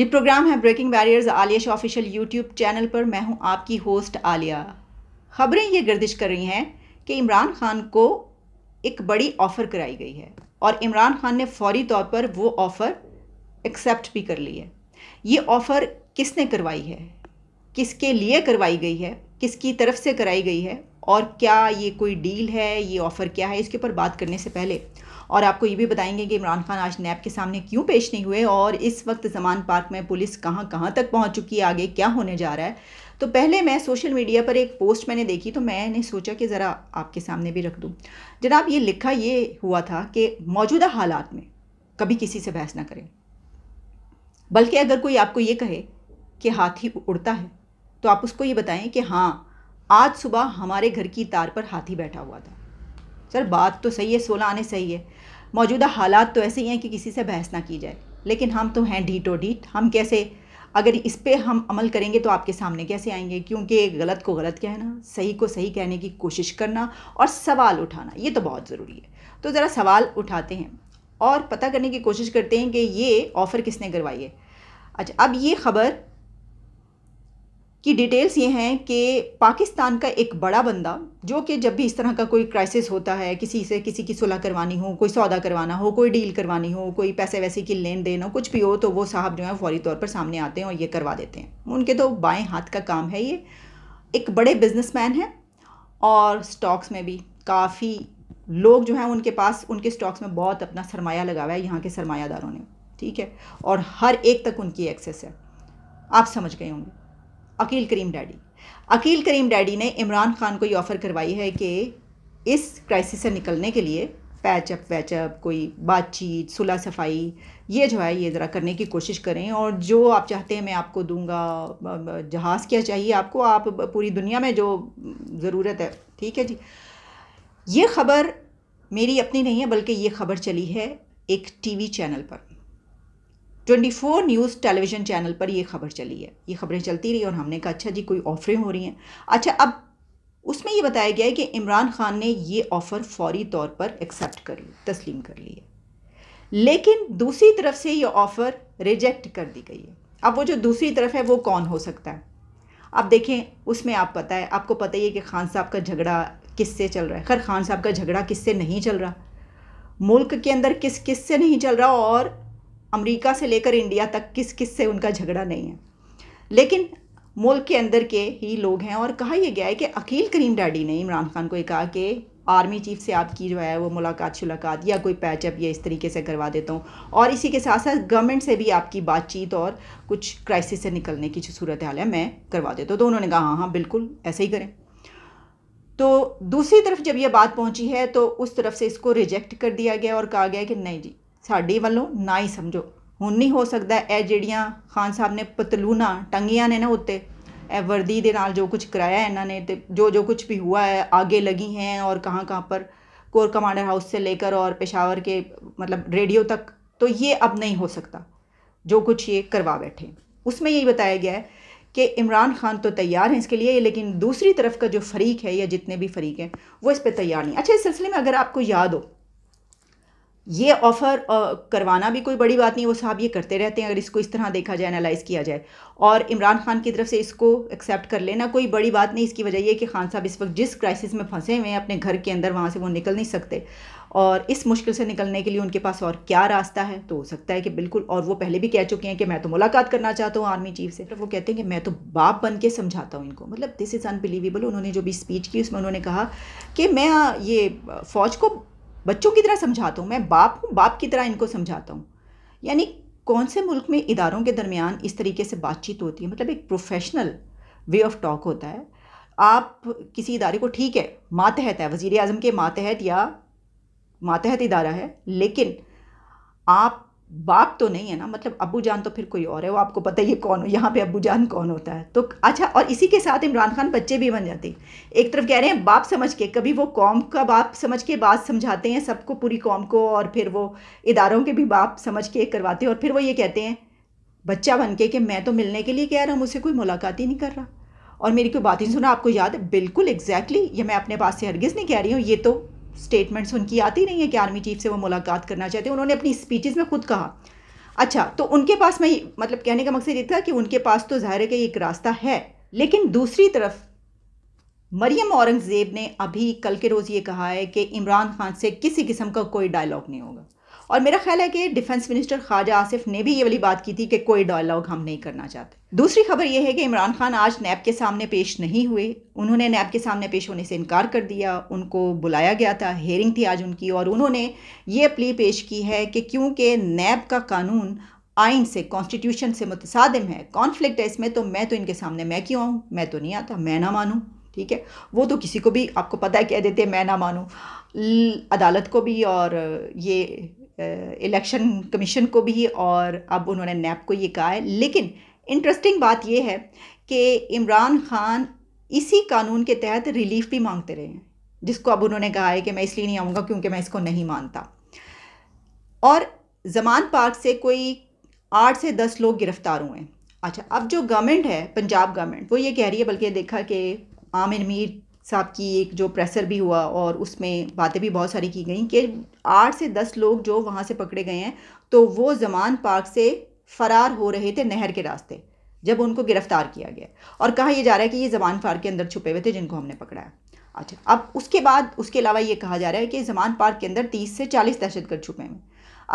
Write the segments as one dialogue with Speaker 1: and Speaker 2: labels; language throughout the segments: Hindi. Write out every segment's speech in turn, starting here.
Speaker 1: जी प्रोग्राम है breaking barriers Alia show official YouTube channel पर मैं हूं आपकी होस्ट आलिया खबरें ये गर्दिश कर रही हैं कि इमरान खान को एक बड़ी ऑफ़र कराई गई है और इमरान खान ने फौरी तौर पर वो ऑफ़र एक्सेप्ट भी कर ली है ये ऑफ़र किसने करवाई है किसके लिए करवाई गई है किसकी तरफ से कराई गई है और क्या ये कोई डील है ये ऑफ़र क्या है इसके ऊपर बात करने से पहले और आपको ये भी बताएंगे कि इमरान खान आज नैब के सामने क्यों पेश नहीं हुए और इस वक्त जमान पार्क में पुलिस कहाँ कहाँ तक पहुँच चुकी है आगे क्या होने जा रहा है तो पहले मैं सोशल मीडिया पर एक पोस्ट मैंने देखी तो मैंने सोचा कि ज़रा आपके सामने भी रख दूँ जनाब ये लिखा ये हुआ था कि मौजूदा हालात में कभी किसी से बहस ना करें बल्कि अगर कोई आपको ये कहे कि हाथी उड़ता है तो आप उसको ये बताएं कि हाँ आज सुबह हमारे घर की तार पर हाथी बैठा हुआ था सर बात तो सही है सोलह आने सही है मौजूदा हालात तो ऐसे ही हैं कि किसी से बहस ना की जाए लेकिन हम तो हैं ढीटो ढीट हम कैसे अगर इस पर हम अमल करेंगे तो आपके सामने कैसे आएंगे क्योंकि गलत को गलत कहना सही को सही कहने की कोशिश करना और सवाल उठाना ये तो बहुत ज़रूरी है तो ज़रा सवाल उठाते हैं और पता करने की कोशिश करते हैं कि ये ऑफ़र किसने करवाई है अच्छा अब ये खबर की डिटेल्स ये हैं कि पाकिस्तान का एक बड़ा बंदा जो कि जब भी इस तरह का कोई क्राइसिस होता है किसी से किसी की सुलह करवानी हो कोई सौदा करवाना हो कोई डील करवानी हो कोई पैसे वैसे की लेन देन हो कुछ भी हो तो वो साहब जो है फौरी तौर पर सामने आते हैं और ये करवा देते हैं उनके तो बाएँ हाथ का काम है ये एक बड़े मैन हैं और स्टॉक्स में भी काफ़ी लोग जो हैं उनके पास उनके स्टॉक्स में बहुत अपना सरमाया लगा हुआ है यहाँ के सरमायादारों ने ठीक है और हर एक तक उनकी एक्सेस है आप समझ गए होंगे अकील करीम डैडी अकील करीम डैडी ने इमरान खान को ये ऑफ़र करवाई है कि इस क्राइसिस से निकलने के लिए पैचअप वैचअप कोई बातचीत सुलह सफाई ये जो है ये ज़रा करने की कोशिश करें और जो आप चाहते हैं मैं आपको दूंगा जहाज़ क्या चाहिए आपको आप पूरी दुनिया में जो ज़रूरत है ठीक है जी ये खबर मेरी अपनी नहीं है बल्कि ये खबर चली है एक टीवी चैनल पर 24 न्यूज़ टेलीविज़न चैनल पर ये खबर चली है ये खबरें चलती रही और हमने कहा अच्छा जी कोई ऑफ़रें हो रही हैं अच्छा अब उसमें ये बताया गया है कि इमरान खान ने ये ऑफ़र फौरी तौर पर एक्सेप्ट कर ली तस्लीम कर ली है लेकिन दूसरी तरफ से ये ऑफ़र रिजेक्ट कर दी गई है अब वो जो दूसरी तरफ है वो कौन हो सकता है अब देखें उसमें आप पता है आपको पता ही है कि खान साहब का झगड़ा किससे चल रहा है खैर खान साहब का झगड़ा किससे नहीं चल रहा मुल्क के अंदर किस किस से नहीं चल रहा और अमेरिका से लेकर इंडिया तक किस किस से उनका झगड़ा नहीं है लेकिन मुल्क के अंदर के ही लोग हैं और कहा यह गया है कि अकील करीम डैडी ने इमरान खान को ये कहा कि आर्मी चीफ से आपकी जो है वो मुलाकात शुलाकात या कोई पैचअप या इस तरीके से करवा देता हूँ और इसी के साथ साथ गवर्नमेंट से भी आपकी बातचीत और कुछ क्राइसिस से निकलने की जो सूरत हाल है मैं करवा देता हूँ तो उन्होंने कहा हाँ हाँ बिल्कुल ऐसे ही करें तो दूसरी तरफ जब यह बात पहुंची है तो उस तरफ से इसको रिजेक्ट कर दिया गया और कहा गया कि नहीं जी ਸਾਡੇ ਵੱਲੋਂ ਨਾ ਹੀ ਸਮਝੋ ਹੁਣ ਨਹੀਂ ਹੋ ਸਕਦਾ ਇਹ ਜਿਹੜੀਆਂ ਖਾਨ ਸਾਹਿਬ ਨੇ ਪਤਲੂਨਾ ਟੰਗੀਆਂ ਨੇ ਨਾ ਉੱਤੇ वर्दी के नाल जो कुछ कराया ਇਹਨਾਂ ਨੇ तो जो जो कुछ भी हुआ है आगे लगी हैं और कहाँ कहाँ पर कोर कमांडर हाउस से लेकर और पेशावर के मतलब रेडियो तक तो ये अब नहीं हो सकता जो कुछ ये करवा बैठे उसमें यही बताया गया है कि इमरान खान तो तैयार हैं इसके लिए लेकिन दूसरी तरफ का जो फरीक है या जितने भी फरीक हैं वो इस पर तैयार नहीं अच्छा इस सिलसिले में अगर आपको याद हो ये ऑफ़र करवाना भी कोई बड़ी बात नहीं वो साहब ये करते रहते हैं अगर इसको इस तरह देखा जाए एनालाइज़ किया जाए और इमरान खान की तरफ से इसको एक्सेप्ट कर लेना कोई बड़ी बात नहीं इसकी वजह यह कि खान साहब इस वक्त जिस क्राइसिस में फंसे हुए हैं अपने घर के अंदर वहाँ से वो निकल नहीं सकते और इस मुश्किल से निकलने के लिए उनके पास और क्या रास्ता है तो हो सकता है कि बिल्कुल और वो पहले भी कह चुके हैं कि मैं तो मुलाकात करना चाहता हूँ आर्मी चीफ से तो वो कहते हैं कि मैं तो बाप बन के समझाता हूँ इनको मतलब दिस इज़ अनबिलीवेबल उन्होंने जो भी स्पीच की उसमें उन्होंने कहा कि मैं ये फ़ौज को बच्चों की तरह समझाता हूँ मैं बाप हूँ बाप की तरह इनको समझाता हूँ यानी कौन से मुल्क में इदारों के दरमियान इस तरीके से बातचीत होती है मतलब एक प्रोफेशनल वे ऑफ टॉक होता है आप किसी इदारे को ठीक है मातहत है वज़ी अजम के मातहत या मातहत इदारा है लेकिन आप बाप तो नहीं है ना मतलब अबू जान तो फिर कोई और है वो आपको पता ही कौन हो यहाँ पे अबू जान कौन होता है तो अच्छा और इसी के साथ इमरान खान बच्चे भी बन जाते हैं एक तरफ कह रहे हैं बाप समझ के कभी वो कौम का बाप समझ के बात समझाते हैं सबको पूरी कौम को और फिर वो इदारों के भी बाप समझ के करवाते हैं और फिर वो ये कहते हैं बच्चा बन के कि मैं तो मिलने के लिए कह रहा हूँ मुझसे कोई मुलाकात ही नहीं कर रहा और मेरी कोई बात ही नहीं सुना आपको याद है बिल्कुल एग्जैक्टली ये मैं अपने पास से हरगिज़ नहीं कह रही हूँ ये तो स्टेटमेंट्स उनकी आती नहीं है कि आर्मी चीफ से वो मुलाकात करना चाहते हैं उन्होंने अपनी स्पीचेस में खुद कहा अच्छा तो उनके पास मैं मतलब कहने का मकसद ये था कि उनके पास तो ज़ाहिर है कि एक रास्ता है लेकिन दूसरी तरफ मरियम औरंगज़ेब ने अभी कल के रोज़ ये कहा है कि इमरान खान से किसी किस्म का कोई डायलॉग नहीं होगा और मेरा ख्याल है कि डिफेंस मिनिस्टर ख्वाजा आसिफ ने भी ये वाली बात की थी कि कोई डायलॉग हम नहीं करना चाहते दूसरी खबर यह है कि इमरान खान आज नैब के सामने पेश नहीं हुए उन्होंने नैब के सामने पेश होने से इनकार कर दिया उनको बुलाया गया था हेयरिंग थी आज उनकी और उन्होंने ये प्ली पेश की है कि क्योंकि नैब का कानून आइन से कॉन्स्टिट्यूशन से मुतसादम है कॉन्फ्लिक्ट है इसमें तो मैं तो इनके सामने मैं क्यों आऊँ मैं तो नहीं आता मैं ना मानूँ ठीक है वो तो किसी को भी आपको पता है कह देते मैं ना मानूँ अदालत को भी और ये इलेक्शन कमीशन को भी और अब उन्होंने नैप को ये कहा है लेकिन इंटरेस्टिंग बात यह है कि इमरान खान इसी कानून के तहत रिलीफ भी मांगते रहे हैं जिसको अब उन्होंने कहा है कि मैं इसलिए नहीं आऊँगा क्योंकि मैं इसको नहीं मानता और जमान पार्क से कोई आठ से दस लोग गिरफ्तार हुए हैं अच्छा अब जो गवर्नमेंट है पंजाब गवर्नमेंट वो ये कह रही है बल्कि देखा कि आमिर मीर साहब की एक जो प्रेसर भी हुआ और उसमें बातें भी बहुत सारी की गई कि आठ से दस लोग जो वहाँ से पकड़े गए हैं तो वो जमान पार्क से फ़रार हो रहे थे नहर के रास्ते जब उनको गिरफ्तार किया गया और कहा यह जा रहा है कि ये जमान पार्क के अंदर छुपे हुए थे जिनको हमने पकड़ा है अच्छा अब उसके बाद उसके अलावा ये कहा जा रहा है कि जमान पार्क के अंदर तीस से चालीस दहशतगर्द छुपे हैं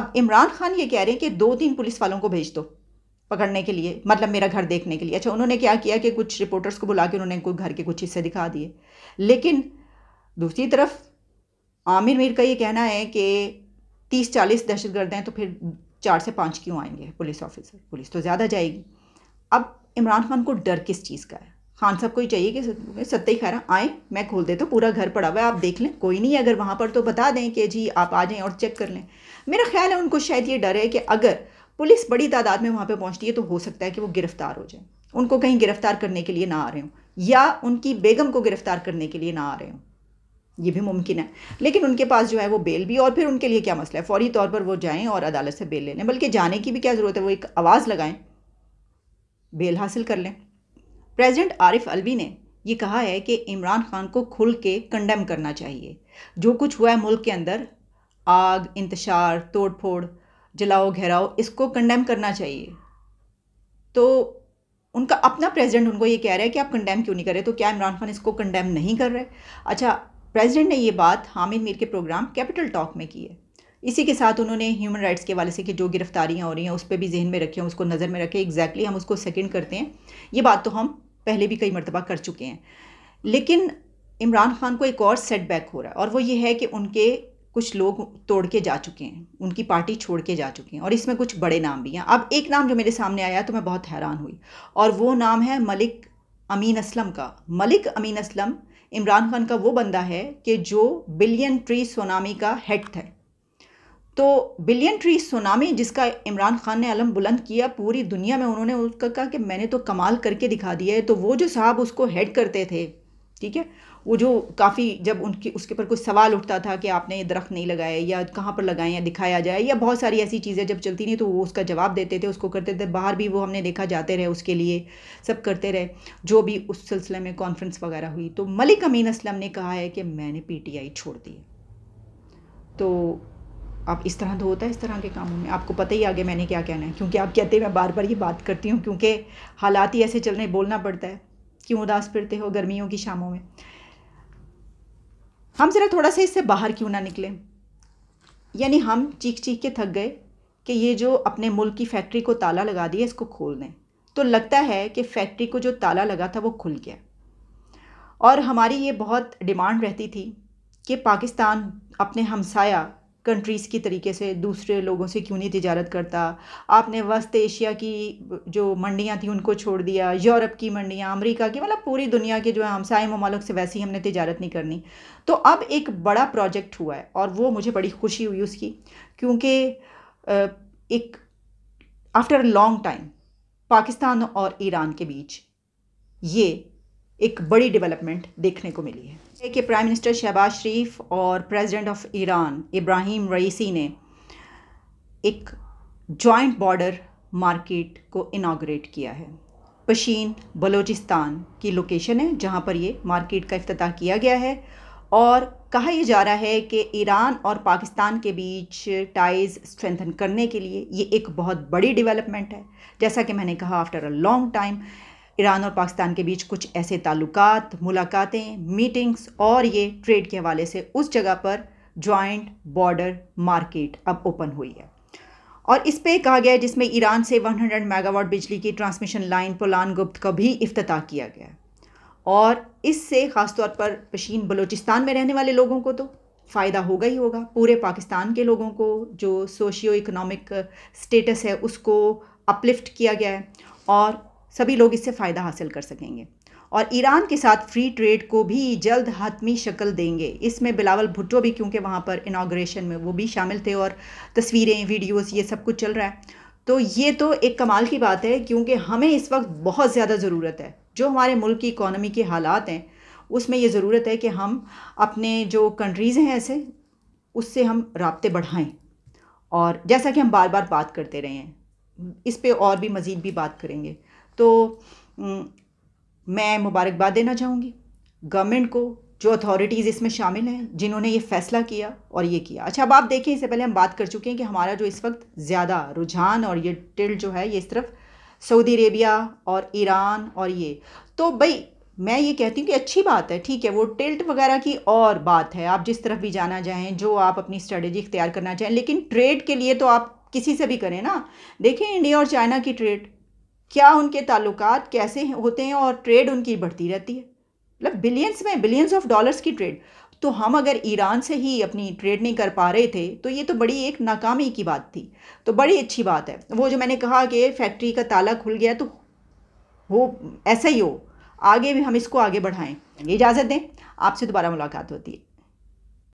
Speaker 1: अब इमरान खान ये कह रहे हैं कि दो तीन पुलिस वालों को भेज दो पकड़ने के लिए मतलब मेरा घर देखने के लिए अच्छा उन्होंने क्या किया कि कुछ रिपोर्टर्स को बुला के उन्होंने कोई घर के कुछ हिस्से दिखा दिए लेकिन दूसरी तरफ आमिर मीर का ये कहना है कि तीस चालीस दहशत गर्द हैं तो फिर चार से पाँच क्यों आएंगे पुलिस ऑफिसर पुलिस तो ज़्यादा जाएगी अब इमरान खान को डर किस चीज़ का है खान साहब को ही चाहिए कि सत्य खैर आए मैं खोल देता तो पूरा घर पड़ा हुआ है आप देख लें कोई नहीं अगर वहाँ पर तो बता दें कि जी आप आ जाएं और चेक कर लें मेरा ख्याल है उनको शायद ये डर है कि अगर पुलिस बड़ी तादाद में वहाँ पर पहुँचती है तो हो सकता है कि वो गिरफ्तार हो जाए उनको कहीं गिरफ्तार करने के लिए ना आ रहे हों या उनकी बेगम को गिरफ्तार करने के लिए ना आ रहे हों ये भी मुमकिन है लेकिन उनके पास जो है वो बेल भी और फिर उनके लिए क्या मसला है फौरी तौर पर वो जाएं और अदालत से बेल ले लें बल्कि जाने की भी क्या ज़रूरत है वो एक आवाज़ लगाएं बेल हासिल कर लें प्रेसिडेंट आरिफ अलवी ने ये कहा है कि इमरान खान को खुल के कंडेम करना चाहिए जो कुछ हुआ है मुल्क के अंदर आग इंतशार तोड़फोड़ जलाओ घेराओ इसको कंडेम करना चाहिए तो उनका अपना प्रेसिडेंट उनको ये कह रहा है कि आप कंडेम क्यों नहीं कर रहे तो क्या इमरान खान इसको कंडेम नहीं कर रहे अच्छा प्रेसिडेंट ने ये बात हामिद मीर के प्रोग्राम कैपिटल टॉक में की है इसी के साथ उन्होंने ह्यूमन राइट्स के वाले से कि जो गिरफ्तारियाँ हो रही हैं उस पर भी जहन में रखें उसको नज़र में रखें एग्जैक्टली exactly हम उसको सेकेंड करते हैं ये बात तो हम पहले भी कई मरतबा कर चुके हैं लेकिन इमरान खान को एक और सेटबैक हो रहा है और वो ये है कि उनके कुछ लोग तोड़ के जा चुके हैं उनकी पार्टी छोड़ के जा चुके हैं और इसमें कुछ बड़े नाम भी हैं अब एक नाम जो मेरे सामने आया तो मैं बहुत हैरान हुई और वो नाम है मलिक अमीन असलम का मलिक अमीन असलम इमरान खान का वो बंदा है कि जो बिलियन ट्री सोनामी का हेड था तो बिलियन ट्री सोनामी जिसका इमरान खान ने अलम बुलंद किया पूरी दुनिया में उन्होंने उसका कहा कि मैंने तो कमाल करके दिखा दिया है तो वो जो साहब उसको हेड करते थे ठीक है वो जो काफ़ी जब उनके उसके ऊपर कुछ सवाल उठता था कि आपने ये दरख्त नहीं लगाए या कहाँ पर लगाएं या दिखाया जाए या बहुत सारी ऐसी चीज़ें जब चलती नहीं तो वो उसका जवाब देते थे उसको करते थे बाहर भी वो हमने देखा जाते रहे उसके लिए सब करते रहे जो भी उस सिलसिले में कॉन्फ्रेंस वगैरह हुई तो मलिक अमीन असलम ने कहा है कि मैंने आई छोड़ दी तो आप इस तरह तो होता है इस तरह के कामों में आपको पता ही आगे मैंने क्या कहना है क्योंकि आप कहते हैं मैं बार बार ये बात करती हूँ क्योंकि हालात ही ऐसे चल रहे बोलना पड़ता है क्यों उदास फिरते हो गर्मियों की शामों में हम ज़रा थोड़ा सा इससे बाहर क्यों ना निकलें यानी हम चीख चीख के थक गए कि ये जो अपने मुल्क की फैक्ट्री को ताला लगा दिया इसको खोल दें तो लगता है कि फैक्ट्री को जो ताला लगा था वो खुल गया और हमारी ये बहुत डिमांड रहती थी कि पाकिस्तान अपने हमसाया कंट्रीज़ की तरीके से दूसरे लोगों से क्यों नहीं तजारत करता आपने वस्त एशिया की जो मंडियाँ थी उनको छोड़ दिया यूरोप की मंडियाँ अमेरिका की मतलब पूरी दुनिया के जो है हमसाए ममालक से वैसे ही हमने तजारत नहीं करनी तो अब एक बड़ा प्रोजेक्ट हुआ है और वो मुझे बड़ी खुशी हुई उसकी क्योंकि एक आफ्टर लॉन्ग टाइम पाकिस्तान और ईरान के बीच ये एक बड़ी डेवलपमेंट देखने को मिली है के प्राइम मिनिस्टर शहबाज शरीफ और president of Iran Ibrahim Raisi ने एक जॉइंट बॉर्डर मार्केट को इनाग्रेट किया है पशीन बलोचिस्तान की लोकेशन है जहां पर ये मार्केट का अफ्ताह किया गया है और कहा यह जा रहा है कि ईरान और पाकिस्तान के बीच टाइज स्ट्रेंथन करने के लिए ये एक बहुत बड़ी डेवलपमेंट है जैसा कि मैंने कहा after a long time Iran और पाकिस्तान के बीच कुछ ऐसे ताल्लुकात मुलाकातें मीटिंग्स और ये ट्रेड के हवाले से उस जगह पर जॉइंट बॉर्डर मार्केट अब ओपन हुई है और इस पर कहा गया है जिसमें ईरान से 100 मेगावाट बिजली की ट्रांसमिशन लाइन पोलान गुप्त का भी अफ्ताह किया गया और इससे ख़ासतौर पर पशीन बलूचिस्तान में रहने वाले लोगों को तो फ़ायदा होगा ही होगा पूरे पाकिस्तान के लोगों को जो सोशियो इकोनॉमिक स्टेटस है उसको अपलिफ्ट किया गया है और सभी लोग इससे फ़ायदा हासिल कर सकेंगे और ईरान के साथ फ्री ट्रेड को भी जल्द हतमी शक्ल देंगे इसमें बिलावल भुट्टो भी क्योंकि वहाँ पर इनाग्रेशन में वो भी शामिल थे और तस्वीरें वीडियोस ये सब कुछ चल रहा है तो ये तो एक कमाल की बात है क्योंकि हमें इस वक्त बहुत ज़्यादा ज़रूरत है जो हमारे मुल्क की इकोनॉमी के हालात हैं उसमें ये ज़रूरत है कि हम अपने जो कंट्रीज़ हैं ऐसे उससे हम रबते बढ़ाएँ और जैसा कि हम बार बार बात करते रहे हैं इस पर और भी मज़ीद भी बात करेंगे तो मैं मुबारकबाद देना चाहूँगी गवर्नमेंट को जो अथॉरिटीज़ इसमें शामिल हैं जिन्होंने ये फैसला किया और ये किया अच्छा अब आप देखें इससे पहले हम बात कर चुके हैं कि हमारा जो इस वक्त ज़्यादा रुझान और ये टिल जो है ये इस तरफ सऊदी अरेबिया और ईरान और ये तो भाई मैं ये कहती हूँ कि अच्छी बात है ठीक है वो टिल्ट वगैरह की और बात है आप जिस तरफ भी जाना चाहें जो आप अपनी स्ट्रेटजी इख्तियार करना चाहें लेकिन ट्रेड के लिए तो आप किसी से भी करें ना देखें इंडिया और चाइना की ट्रेड क्या उनके ताल्लुक कैसे होते हैं और ट्रेड उनकी बढ़ती रहती है मतलब बिलियंस में बिलियंस ऑफ डॉलर्स की ट्रेड तो हम अगर ईरान से ही अपनी ट्रेड नहीं कर पा रहे थे तो ये तो बड़ी एक नाकामी की बात थी तो बड़ी अच्छी बात है वो जो मैंने कहा कि फैक्ट्री का ताला खुल गया तो वो ऐसा ही हो आगे भी हम इसको आगे बढ़ाएं इजाज़त दें आपसे दोबारा मुलाकात होती है